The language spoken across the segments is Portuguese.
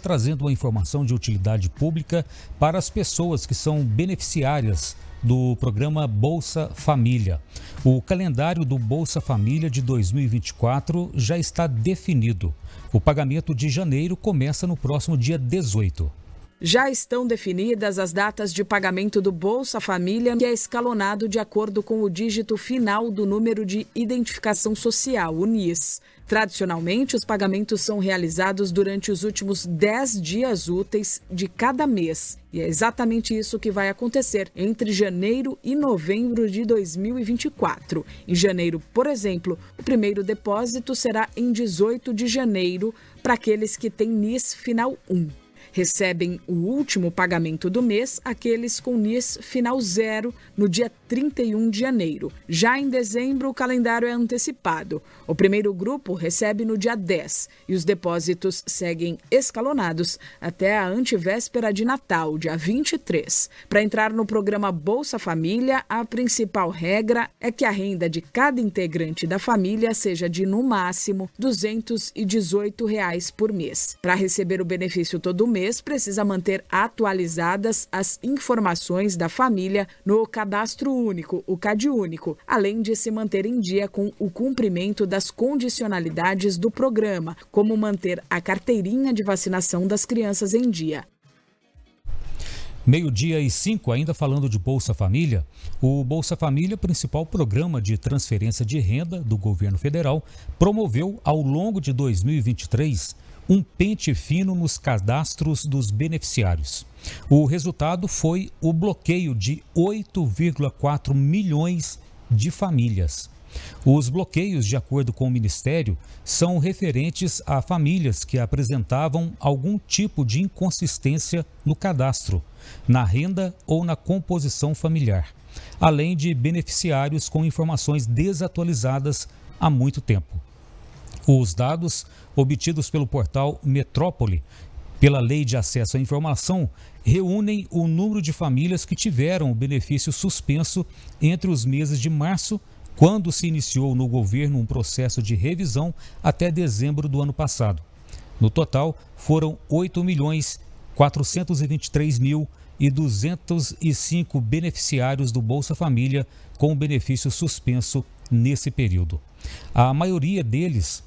trazendo uma informação de utilidade pública para as pessoas que são beneficiárias do programa Bolsa Família. O calendário do Bolsa Família de 2024 já está definido. O pagamento de janeiro começa no próximo dia 18. Já estão definidas as datas de pagamento do Bolsa Família, que é escalonado de acordo com o dígito final do número de identificação social, o NIS. Tradicionalmente, os pagamentos são realizados durante os últimos 10 dias úteis de cada mês. E é exatamente isso que vai acontecer entre janeiro e novembro de 2024. Em janeiro, por exemplo, o primeiro depósito será em 18 de janeiro para aqueles que têm NIS final 1. Recebem o último pagamento do mês aqueles com NIS final zero no dia 31 de janeiro. Já em dezembro, o calendário é antecipado. O primeiro grupo recebe no dia 10 e os depósitos seguem escalonados até a antivéspera de Natal, dia 23. Para entrar no programa Bolsa Família, a principal regra é que a renda de cada integrante da família seja de, no máximo, R$ 218 reais por mês. Para receber o benefício todo mês, mês precisa manter atualizadas as informações da família no Cadastro Único, o CadÚnico, além de se manter em dia com o cumprimento das condicionalidades do programa, como manter a carteirinha de vacinação das crianças em dia. Meio-dia e cinco, ainda falando de Bolsa Família, o Bolsa Família, principal programa de transferência de renda do governo federal, promoveu ao longo de 2023 um pente fino nos cadastros dos beneficiários. O resultado foi o bloqueio de 8,4 milhões de famílias os bloqueios, de acordo com o Ministério, são referentes a famílias que apresentavam algum tipo de inconsistência no cadastro, na renda ou na composição familiar, além de beneficiários com informações desatualizadas há muito tempo. Os dados obtidos pelo portal Metrópole pela Lei de Acesso à Informação, reúnem o número de famílias que tiveram o benefício suspenso entre os meses de março quando se iniciou no governo um processo de revisão até dezembro do ano passado. No total, foram 8 milhões 423 mil e 205 beneficiários do Bolsa Família com benefício suspenso nesse período. A maioria deles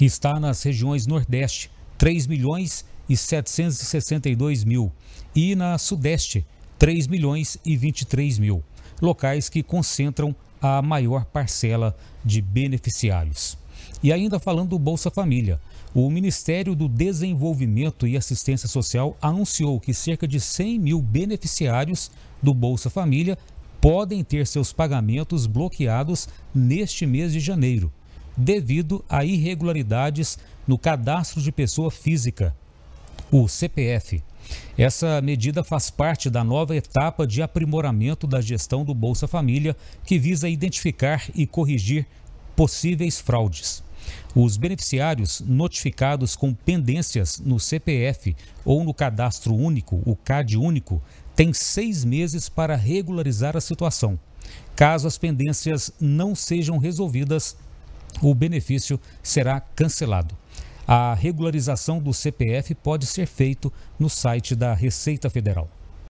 está nas regiões Nordeste, 3 milhões e 762 mil, e na Sudeste, 3 milhões e 23 mil, locais que concentram a maior parcela de beneficiários. E ainda falando do Bolsa Família, o Ministério do Desenvolvimento e Assistência Social anunciou que cerca de 100 mil beneficiários do Bolsa Família podem ter seus pagamentos bloqueados neste mês de janeiro, devido a irregularidades no cadastro de pessoa física, o CPF. Essa medida faz parte da nova etapa de aprimoramento da gestão do Bolsa Família, que visa identificar e corrigir possíveis fraudes. Os beneficiários notificados com pendências no CPF ou no cadastro único, o CAD único, têm seis meses para regularizar a situação. Caso as pendências não sejam resolvidas, o benefício será cancelado. A regularização do CPF pode ser feito no site da Receita Federal.